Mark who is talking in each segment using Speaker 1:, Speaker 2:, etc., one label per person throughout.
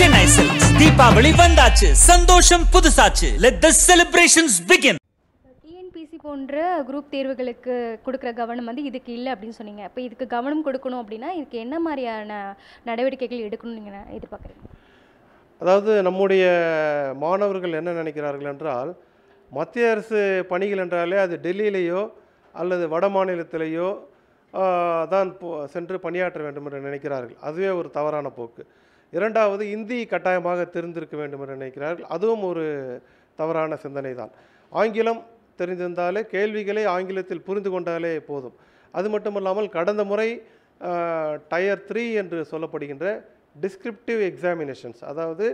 Speaker 1: Chennai silks Deepavali வந்தாச்சு சந்தோஷம் புதுசாச்சு let the celebrations begin TNPSC போன்ற குரூப் தேர்வுகளுக்கு கொடுக்குற கவனம் வந்து இதுக்கு இல்லை அப்படின்னு சொன்னீங்க இப்போ இதுக்கு கவனம் கொடுக்கணும் அப்படின்னா இதுக்கு என்ன மாதிரியான நடவடிக்கைகள் எடுக்கணும்னு நீங்கள் எதிர்பார்க்குறீங்க அதாவது நம்முடைய மாணவர்கள் என்ன நினைக்கிறார்கள் என்றால் மத்திய அரசு பணிகள் என்றாலே அது டெல்லியிலேயோ அல்லது வட மாநிலத்திலேயோ தான் சென்று பணியாற்ற வேண்டும் என்று நினைக்கிறார்கள் அதுவே ஒரு தவறான போக்கு இரண்டாவது இந்தி கட்டாயமாக தெரிந்திருக்க வேண்டும் என்று நினைக்கிறார்கள் அதுவும் ஒரு தவறான சிந்தனை தான் ஆங்கிலம் தெரிந்திருந்தாலே கேள்விகளை ஆங்கிலத்தில் புரிந்து கொண்டாலே போதும் அது மட்டுமல்லாமல் கடந்த முறை டயர் த்ரீ என்று சொல்லப்படுகின்ற டிஸ்கிரிப்டிவ் எக்ஸாமினேஷன்ஸ் அதாவது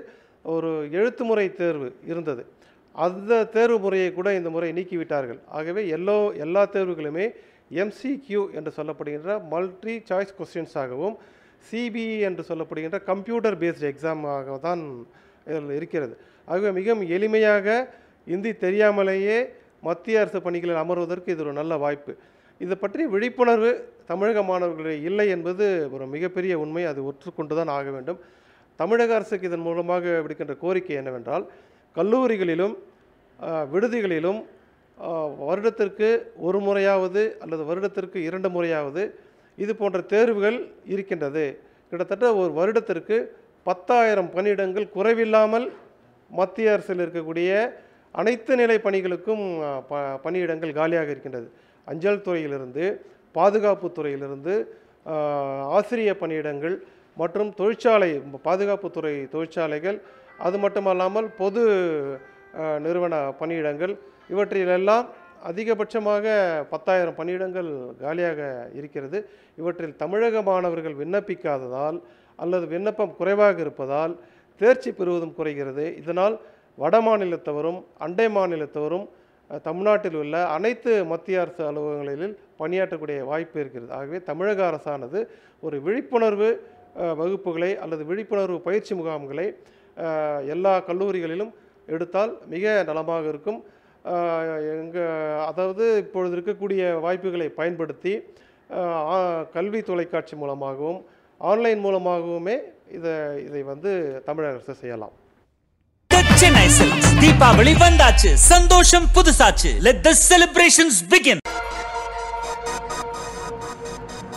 Speaker 1: ஒரு எழுத்து முறை தேர்வு இருந்தது அந்த தேர்வு முறையை கூட இந்த முறை நீக்கிவிட்டார்கள் ஆகவே எல்லோ எல்லா தேர்வுகளுமே எம்சிக்யூ என்று சொல்லப்படுகின்ற மல்டி சாய்ஸ் கொஸ்டின்ஸாகவும் சிபிஇ என்று சொல்லப்படுகின்ற கம்ப்யூட்டர் பேஸ்டு எக்ஸாமாக தான் இதில் இருக்கிறது ஆகவே மிகவும் எளிமையாக இந்தி தெரியாமலேயே மத்திய அரசு பணிகளில் அமர்வதற்கு இது ஒரு நல்ல வாய்ப்பு இது பற்றி விழிப்புணர்வு தமிழக மாணவர்களே இல்லை என்பது ஒரு மிகப்பெரிய உண்மை அது ஒற்றுக்கொண்டு தான் ஆக வேண்டும் தமிழக அரசுக்கு இதன் மூலமாக விடுக்கின்ற கோரிக்கை என்னவென்றால் கல்லூரிகளிலும் விடுதிகளிலும் வருடத்திற்கு ஒரு முறையாவது அல்லது வருடத்திற்கு இரண்டு முறையாவது இது போன்ற தேர்வுகள் இருக்கின்றது கிட்டத்தட்ட ஒரு வருடத்திற்கு பத்தாயிரம் பணியிடங்கள் குறைவில்லாமல் மத்திய அரசில் இருக்கக்கூடிய அனைத்து நிலை பணிகளுக்கும் ப பணியிடங்கள் காலியாக இருக்கின்றது அஞ்சல் துறையிலிருந்து பாதுகாப்பு துறையிலிருந்து ஆசிரிய பணியிடங்கள் மற்றும் தொழிற்சாலை பாதுகாப்பு துறை தொழிற்சாலைகள் அது மட்டுமல்லாமல் பொது நிறுவன பணியிடங்கள் இவற்றிலெல்லாம் அதிகபட்சமாக பத்தாயிரம் பணியிடங்கள் காலியாக இருக்கிறது இவற்றில் தமிழக மாணவர்கள் விண்ணப்பிக்காததால் அல்லது விண்ணப்பம் குறைவாக இருப்பதால் தேர்ச்சி பெறுவதும் குறைகிறது இதனால் வட மாநிலத்தவரும் அண்டை மாநிலத்தவரும் தமிழ்நாட்டில் உள்ள அனைத்து மத்திய அரசு அலுவலகங்களில் பணியாற்றக்கூடிய வாய்ப்பு இருக்கிறது ஆகவே தமிழக அரசானது ஒரு விழிப்புணர்வு வகுப்புகளை அல்லது விழிப்புணர்வு பயிற்சி முகாம்களை எல்லா கல்லூரிகளிலும் எடுத்தால் மிக நலமாக இருக்கும் எங்கள் அதாவது இப்பொழுது இருக்கக்கூடிய வாய்ப்புகளை பயன்படுத்தி கல்வி தொலைக்காட்சி மூலமாகவும் ஆன்லைன் மூலமாகவுமே இதை இதை வந்து தமிழக அரசு செய்யலாம் தீபாவளி வந்தாச்சு சந்தோஷம் புதுசாச்சு லெட் செலிப்ரேஷன்ஸ் பிகின்